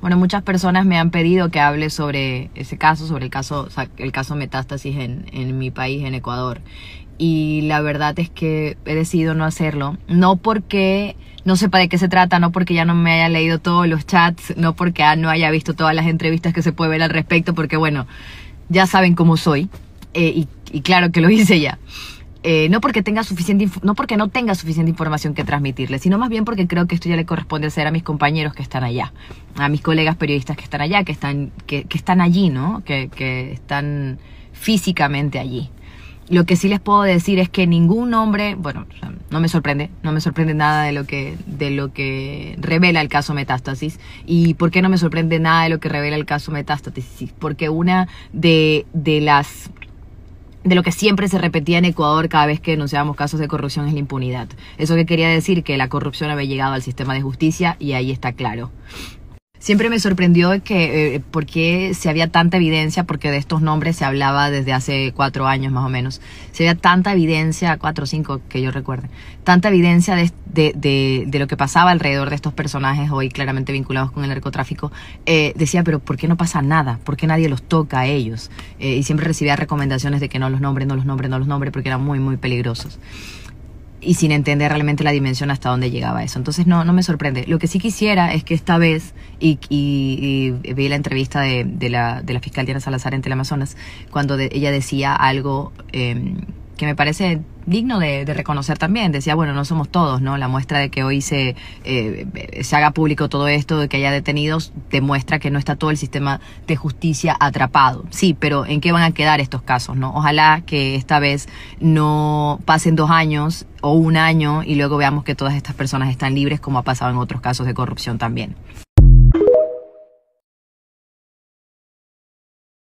Bueno, muchas personas me han pedido que hable sobre ese caso, sobre el caso, el caso metástasis en, en mi país, en Ecuador. Y la verdad es que he decidido no hacerlo. No porque no sepa de qué se trata, no porque ya no me haya leído todos los chats, no porque ah, no haya visto todas las entrevistas que se puede ver al respecto, porque bueno, ya saben cómo soy. Eh, y claro que lo hice ya. Eh, no porque tenga suficiente no porque no tenga suficiente información que transmitirle, sino más bien porque creo que esto ya le corresponde hacer a mis compañeros que están allá, a mis colegas periodistas que están allá, que están, que, están allí, ¿no? Que, están físicamente allí. Lo que sí les puedo decir es que ningún hombre, bueno, no me sorprende, no me sorprende nada de lo que, de lo que revela el caso metástasis. ¿Y por qué no me sorprende nada de lo que revela el caso metástasis? Porque una de, de las de lo que siempre se repetía en Ecuador cada vez que denunciábamos casos de corrupción es la impunidad. Eso que quería decir que la corrupción había llegado al sistema de justicia y ahí está claro. Siempre me sorprendió que eh, por qué se había tanta evidencia, porque de estos nombres se hablaba desde hace cuatro años más o menos, se había tanta evidencia, cuatro o cinco que yo recuerde, tanta evidencia de, de, de, lo que pasaba alrededor de estos personajes hoy claramente vinculados con el narcotráfico. Eh, decía, pero ¿por qué no pasa nada? ¿Por qué nadie los toca a ellos? Eh, y siempre recibía recomendaciones de que no los nombren, no los nombres, no los nombren, porque eran muy, muy peligrosos y sin entender realmente la dimensión hasta dónde llegaba eso. Entonces no, no me sorprende. Lo que sí quisiera es que esta vez, y, vi la entrevista de, la, de la fiscal Diana Salazar en Amazonas cuando ella decía algo em, que me parece digno de, reconocer también. Decía, bueno, no somos todos, ¿no? La muestra de que hoy se, eh, se haga público todo esto, de que haya detenidos, demuestra que no está todo el sistema de justicia atrapado. Sí, pero ¿en qué van a quedar estos casos, no? Ojalá que esta vez no pasen dos años o un año y luego veamos que todas estas personas están libres, como ha pasado en otros casos de corrupción también.